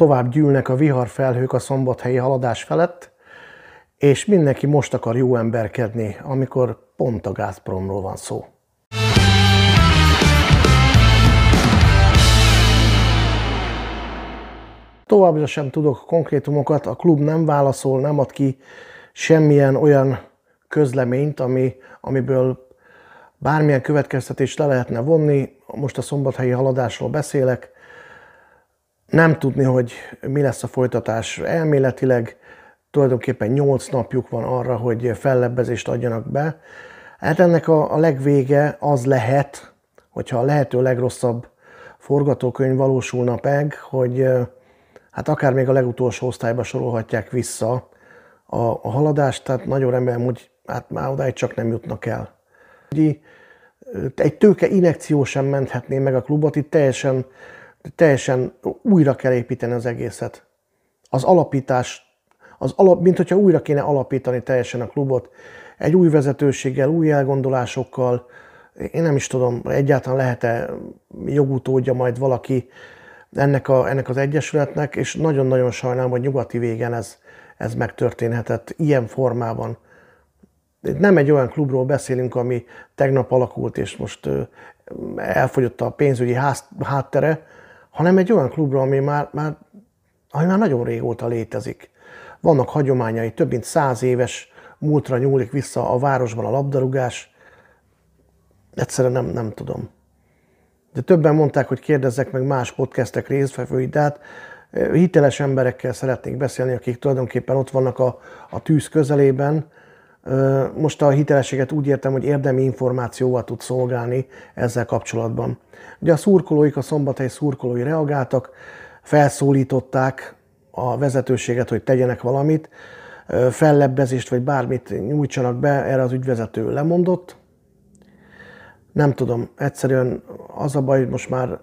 Tovább gyűlnek a viharfelhők a szombathelyi haladás felett, és mindenki most akar jó emberkedni, amikor pont a Gazpromról van szó. Továbbra sem tudok konkrétumokat, a klub nem válaszol, nem ad ki semmilyen olyan közleményt, ami, amiből bármilyen következtetést le lehetne vonni. Most a szombathelyi haladásról beszélek, nem tudni, hogy mi lesz a folytatás elméletileg, tulajdonképpen 8 napjuk van arra, hogy fellebbezést adjanak be. Hát ennek a, a legvége az lehet, hogyha a lehető legrosszabb forgatókönyv valósulna meg, hogy hát akár még a legutolsó osztályba sorolhatják vissza a, a haladást, tehát nagyon remélem, hogy hát már odáig csak nem jutnak el. Egy tőke inekció sem menthetné meg a klubot, itt teljesen teljesen újra kell építeni az egészet. Az alapítás, az alap, mint hogyha újra kéne alapítani teljesen a klubot, egy új vezetőséggel, új elgondolásokkal, én nem is tudom, egyáltalán lehet-e jogutódja majd valaki ennek, a, ennek az egyesületnek, és nagyon-nagyon sajnálom, hogy nyugati végen ez, ez megtörténhetett ilyen formában. Nem egy olyan klubról beszélünk, ami tegnap alakult, és most elfogyott a pénzügyi háttere, hanem egy olyan klubra, ami már, már, ami már nagyon régóta létezik. Vannak hagyományai, több mint száz éves múltra nyúlik vissza a városban a labdarúgás. Egyszerűen nem, nem tudom. De többen mondták, hogy kérdezzek meg más podcastek résztvevőit, de hát eh, hiteles emberekkel szeretnék beszélni, akik tulajdonképpen ott vannak a, a tűz közelében, most a hitelességet úgy értem, hogy érdemi információval tud szolgálni ezzel kapcsolatban. Ugye a szurkolóik, a szombathelyi szurkolói reagáltak, felszólították a vezetőséget, hogy tegyenek valamit, fellebbezést vagy bármit nyújtsanak be, erre az ügyvezető lemondott. Nem tudom, egyszerűen az a baj, hogy most már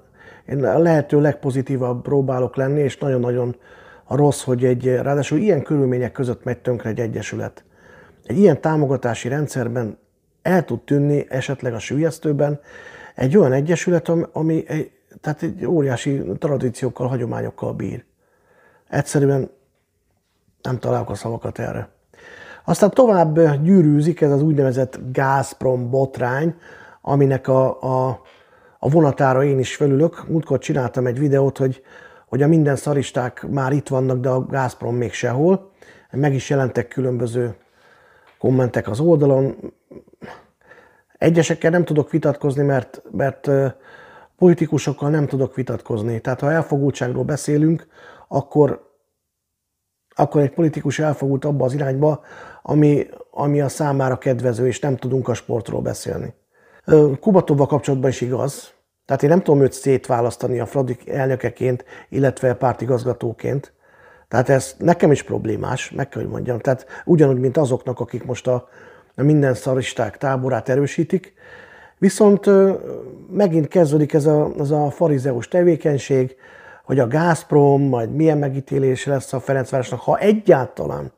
én a lehető legpozitívabb próbálok lenni, és nagyon-nagyon rossz, hogy egy, ráadásul ilyen körülmények között megy tönkre egy egyesület. Egy ilyen támogatási rendszerben el tud tűnni esetleg a sűjesztőben egy olyan egyesület, ami egy, tehát egy óriási tradíciókkal, hagyományokkal bír. Egyszerűen nem találok a szavakat erre. Aztán tovább gyűrűzik ez az úgynevezett Gazprom botrány, aminek a, a, a vonatára én is felülök. Múltkor csináltam egy videót, hogy, hogy a minden szaristák már itt vannak, de a Gazprom még sehol. Meg is jelentek különböző kommentek az oldalon. Egyesekkel nem tudok vitatkozni, mert, mert politikusokkal nem tudok vitatkozni. Tehát ha elfogultságról beszélünk, akkor, akkor egy politikus elfogult abba az irányba, ami, ami a számára kedvező, és nem tudunk a sportról beszélni. Kubatóba kapcsolatban is igaz, tehát én nem tudom őt szétválasztani a Fradik elnökeként, illetve pártigazgatóként. Tehát ez nekem is problémás, meg kell, hogy mondjam. Tehát ugyanúgy, mint azoknak, akik most a, a minden szaristák táborát erősítik. Viszont megint kezdődik ez a, az a farizeus tevékenység, hogy a Gazprom, majd milyen megítélés lesz a Ferencvárosnak, ha egyáltalán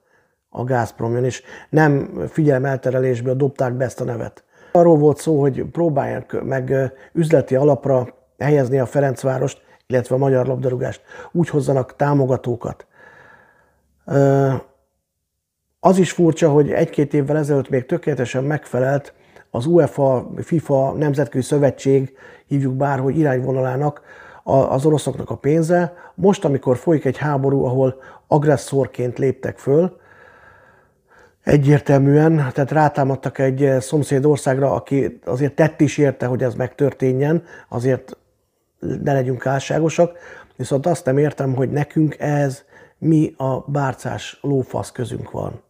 a Gazprom jön, és nem figyelmelterelésből dobták be ezt a nevet. Arról volt szó, hogy próbálják meg üzleti alapra helyezni a Ferencvárost, illetve a magyar labdarúgást, úgy hozzanak támogatókat, az is furcsa, hogy egy-két évvel ezelőtt még tökéletesen megfelelt az UEFA, FIFA Nemzetközi Szövetség, hívjuk bárhogy irányvonalának, az oroszoknak a pénze. Most, amikor folyik egy háború, ahol agresszorként léptek föl, egyértelműen, tehát rátámadtak egy szomszéd országra, aki azért tett is érte, hogy ez megtörténjen, azért ne legyünk álságosak, viszont azt nem értem, hogy nekünk ez mi a bárcás lófasz közünk van.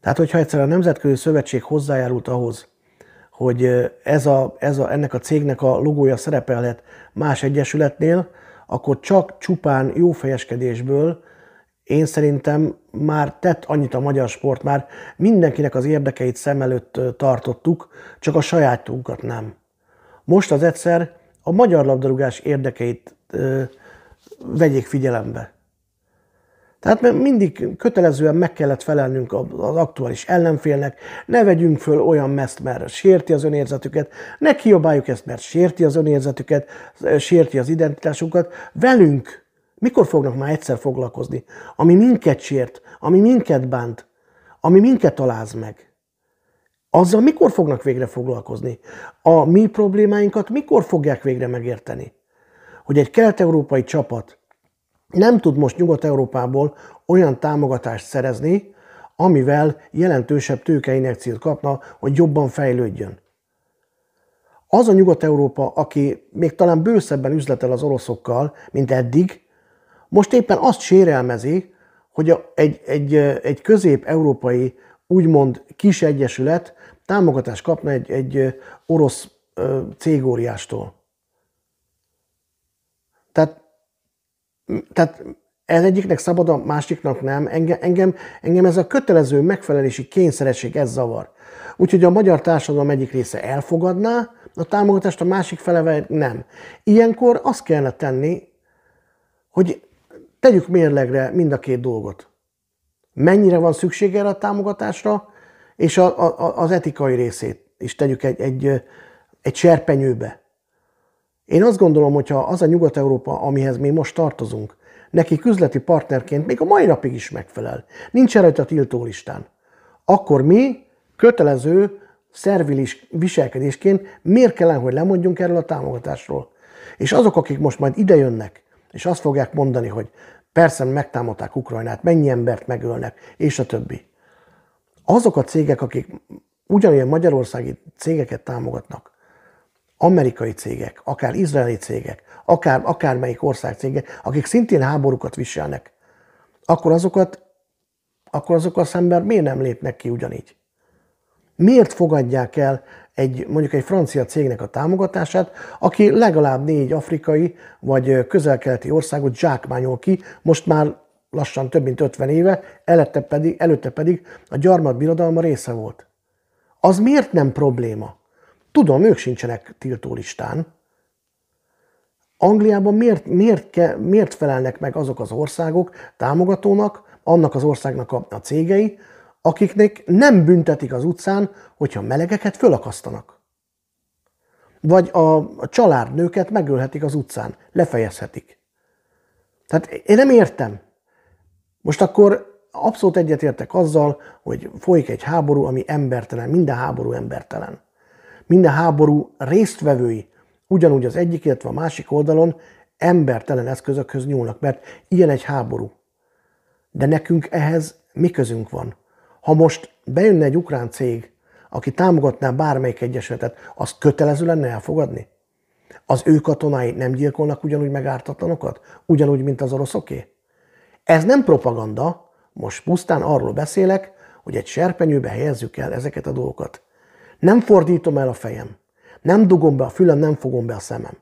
Tehát, hogyha egyszer a Nemzetközi Szövetség hozzájárult ahhoz, hogy ez a, ez a, ennek a cégnek a logója szerepelhet más egyesületnél, akkor csak csupán jó fejeskedésből én szerintem már tett annyit a magyar sport, már mindenkinek az érdekeit szem előtt tartottuk, csak a sajátunkat nem. Most az egyszer a magyar labdarúgás érdekeit ö, vegyék figyelembe. Tehát mindig kötelezően meg kellett felelnünk az aktuális ellenfélnek, ne vegyünk föl olyan meszt, mert sérti az önérzetüket, ne kiabáljuk ezt, mert sérti az önérzetüket, sérti az identitásunkat. Velünk mikor fognak már egyszer foglalkozni? Ami minket sért, ami minket bánt, ami minket aláz meg. Azzal mikor fognak végre foglalkozni? A mi problémáinkat mikor fogják végre megérteni? Hogy egy kelet-európai csapat nem tud most Nyugat-Európából olyan támogatást szerezni, amivel jelentősebb tőkeinekciót kapna, hogy jobban fejlődjön. Az a Nyugat-Európa, aki még talán bőszebben üzletel az oroszokkal, mint eddig, most éppen azt sérelmezi, hogy egy, egy, egy közép-európai úgymond kis egyesület támogatást kapna egy, egy orosz cégóriástól. Tehát tehát ez egyiknek szabad, a másiknak nem. Engem, engem, engem ez a kötelező megfelelési kényszeresség, ez zavar. Úgyhogy a magyar társadalom egyik része elfogadná a támogatást, a másik feleve nem. Ilyenkor azt kellene tenni, hogy tegyük mérlegre mind a két dolgot. Mennyire van szükség erre a támogatásra, és a, a, az etikai részét is tegyük egy, egy, egy serpenyőbe. Én azt gondolom, hogy ha az a Nyugat-Európa, amihez mi most tartozunk, neki üzleti partnerként még a mai napig is megfelel, nincs rajta tiltó listán, akkor mi kötelező szervilis viselkedésként miért kellene, hogy lemondjunk erről a támogatásról? És azok, akik most majd idejönnek, és azt fogják mondani, hogy persze megtámadták Ukrajnát, mennyi embert megölnek, és a többi. Azok a cégek, akik ugyanilyen magyarországi cégeket támogatnak, amerikai cégek, akár izraeli cégek, akár, akármelyik ország cégek, akik szintén háborúkat viselnek, akkor azokat, akkor azokkal szemben miért nem lépnek ki ugyanígy? Miért fogadják el egy, mondjuk egy francia cégnek a támogatását, aki legalább négy afrikai vagy közelkeleti országot zsákmányol ki, most már lassan több mint 50 éve, előtte pedig, előtte pedig a gyarmatbirodalma része volt. Az miért nem probléma? Tudom, ők sincsenek tiltólistán. Angliában miért, miért, ke, miért felelnek meg azok az országok támogatónak, annak az országnak a, a cégei, akiknek nem büntetik az utcán, hogyha melegeket fölakasztanak? Vagy a, a családnőket megölhetik az utcán, lefejezhetik. Tehát én nem értem. Most akkor abszolút egyetértek azzal, hogy folyik egy háború, ami embertelen, minden háború embertelen. Minden háború résztvevői ugyanúgy az egyik, illetve a másik oldalon embertelen eszközökhöz nyúlnak, mert ilyen egy háború. De nekünk ehhez mi közünk van? Ha most bejönne egy ukrán cég, aki támogatná bármelyik egyesületet, az kötelező lenne elfogadni? Az ő katonái nem gyilkolnak ugyanúgy megártatlanokat? Ugyanúgy, mint az oroszoké? Ez nem propaganda, most pusztán arról beszélek, hogy egy serpenyőbe helyezzük el ezeket a dolgokat. Nem fordítom el a fejem. Nem dugom be a fülem, nem fogom be a szemem.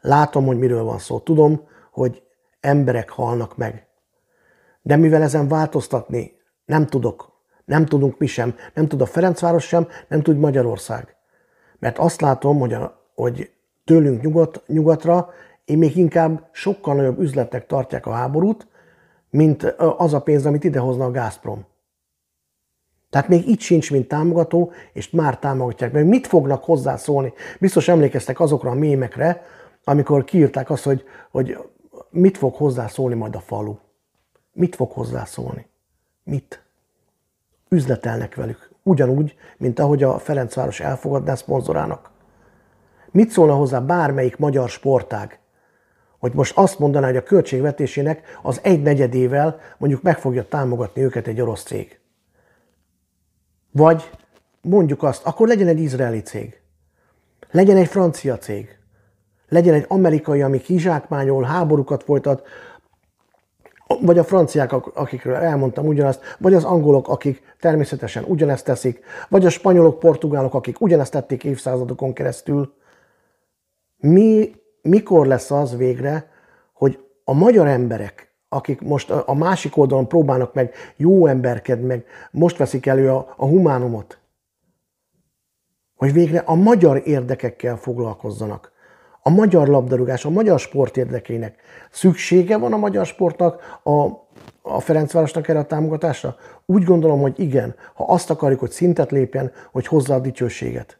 Látom, hogy miről van szó. Tudom, hogy emberek halnak meg. De mivel ezen változtatni nem tudok, nem tudunk mi sem, nem tud a Ferencváros sem, nem tud Magyarország. Mert azt látom, hogy, a, hogy tőlünk nyugat, nyugatra én még inkább sokkal nagyobb üzletek tartják a háborút, mint az a pénz, amit idehozna a Gazprom. Tehát még itt sincs, mint támogató, és már támogatják meg. Mit fognak hozzászólni? Biztos emlékeztek azokra a mémekre, amikor kiírták azt, hogy, hogy mit fog hozzászólni majd a falu. Mit fog hozzászólni? Mit? Üzletelnek velük. Ugyanúgy, mint ahogy a Ferencváros elfogadná szponzorának. Mit szólna hozzá bármelyik magyar sportág? Hogy most azt mondaná, hogy a költségvetésének az egy negyedével mondjuk meg fogja támogatni őket egy orosz cég. Vagy mondjuk azt, akkor legyen egy izraeli cég, legyen egy francia cég, legyen egy amerikai, ami kizsákmányol, háborúkat folytat, vagy a franciák, akikről elmondtam ugyanazt, vagy az angolok, akik természetesen ugyanezt teszik, vagy a spanyolok, portugálok, akik ugyanezt tették évszázadokon keresztül. Mi, mikor lesz az végre, hogy a magyar emberek akik most a másik oldalon próbálnak meg jó emberkedni, meg most veszik elő a, a humánumot, hogy végre a magyar érdekekkel foglalkozzanak. A magyar labdarúgás, a magyar sport érdekének szüksége van a magyar sportnak, a, a Ferencvárosnak erre a támogatásra? Úgy gondolom, hogy igen, ha azt akarjuk, hogy szintet lépjen, hogy hozza a dicsőséget.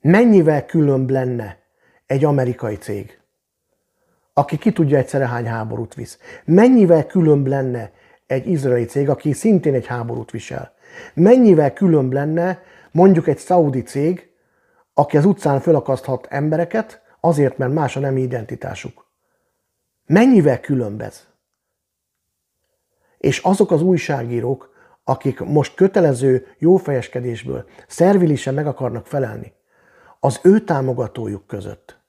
Mennyivel különb lenne egy amerikai cég? aki ki tudja egyszerre hány háborút visz. Mennyivel különb lenne egy izraeli cég, aki szintén egy háborút visel? Mennyivel különb lenne mondjuk egy szaudi cég, aki az utcán fölakaszthat embereket, azért, mert más a nem identitásuk? Mennyivel különbez? És azok az újságírók, akik most kötelező jófejeskedésből szervilisen meg akarnak felelni, az ő támogatójuk között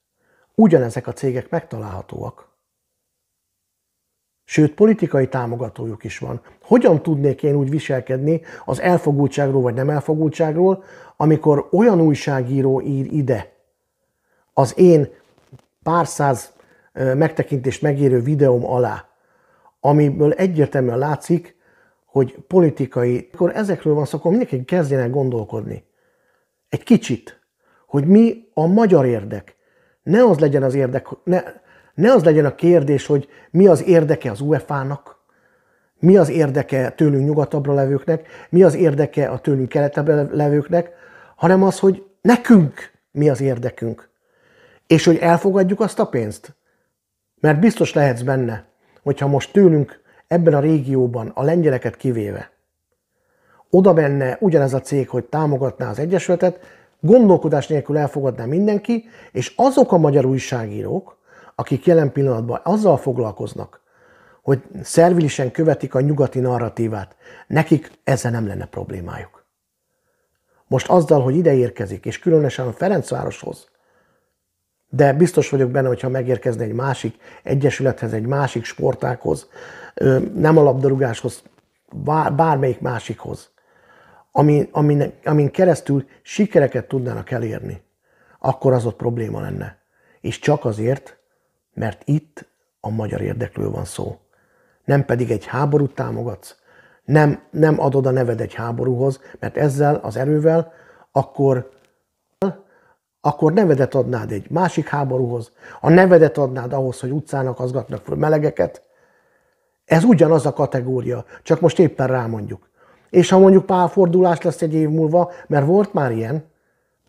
ugyanezek a cégek megtalálhatóak. Sőt, politikai támogatójuk is van. Hogyan tudnék én úgy viselkedni az elfogultságról vagy nem elfogultságról, amikor olyan újságíró ír ide az én pár száz megtekintést megérő videóm alá, amiből egyértelműen látszik, hogy politikai, akkor ezekről van szó, akkor mindenki kezdjenek gondolkodni. Egy kicsit, hogy mi a magyar érdek, ne az legyen az érdek, ne, ne az legyen a kérdés, hogy mi az érdeke az UEFA-nak, mi az érdeke tőlünk nyugatabbra levőknek, mi az érdeke a tőlünk keletebbre levőknek, hanem az, hogy nekünk mi az érdekünk. És hogy elfogadjuk azt a pénzt. Mert biztos lehetsz benne, hogyha most tőlünk ebben a régióban, a lengyeleket kivéve, oda benne ugyanez a cég, hogy támogatná az Egyesületet, gondolkodás nélkül elfogadná mindenki, és azok a magyar újságírók, akik jelen pillanatban azzal foglalkoznak, hogy szervilisen követik a nyugati narratívát, nekik ezzel nem lenne problémájuk. Most azzal, hogy ide érkezik, és különösen a Ferencvároshoz, de biztos vagyok benne, hogyha megérkezne egy másik egyesülethez, egy másik sportákhoz, nem a labdarúgáshoz, bármelyik másikhoz, amin, amin, amin keresztül sikereket tudnának elérni, akkor az ott probléma lenne. És csak azért, mert itt a magyar érdeklő van szó. Nem pedig egy háborút támogatsz, nem, nem adod a neved egy háborúhoz, mert ezzel az erővel akkor akkor nevedet adnád egy másik háborúhoz, a nevedet adnád ahhoz, hogy utcának azgatnak föl melegeket. Ez ugyanaz a kategória, csak most éppen rámondjuk. És ha mondjuk párfordulás lesz egy év múlva, mert volt már ilyen,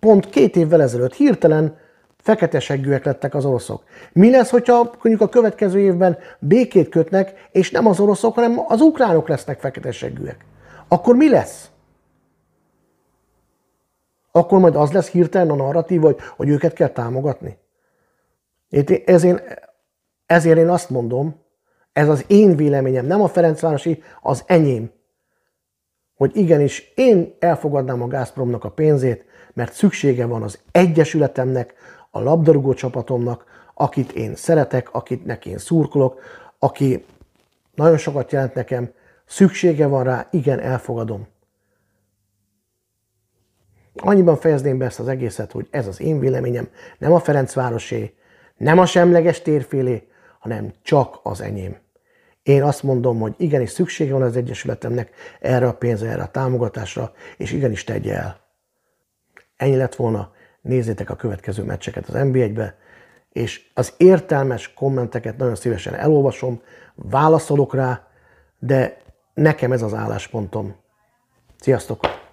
pont két évvel ezelőtt hirtelen feketeseggűek lettek az oroszok. Mi lesz, hogyha mondjuk a következő évben békét kötnek, és nem az oroszok, hanem az ukránok lesznek feketeseggűek? Akkor mi lesz? Akkor majd az lesz hirtelen a narratív, hogy, hogy őket kell támogatni. Ezért, ezért én azt mondom, ez az én véleményem, nem a Ferencvárosi, az enyém hogy igenis én elfogadnám a Gazpromnak a pénzét, mert szüksége van az egyesületemnek, a labdarúgó csapatomnak, akit én szeretek, akit én szurkolok, aki nagyon sokat jelent nekem, szüksége van rá, igen, elfogadom. Annyiban fejezném be ezt az egészet, hogy ez az én véleményem, nem a Ferencvárosé, nem a semleges térfélé, hanem csak az enyém. Én azt mondom, hogy igenis szüksége van az Egyesületemnek erre a pénzre, erre a támogatásra, és igenis tegye el. Ennyi lett volna, nézzétek a következő meccseket az NB1-be, és az értelmes kommenteket nagyon szívesen elolvasom, válaszolok rá, de nekem ez az álláspontom. Sziasztok!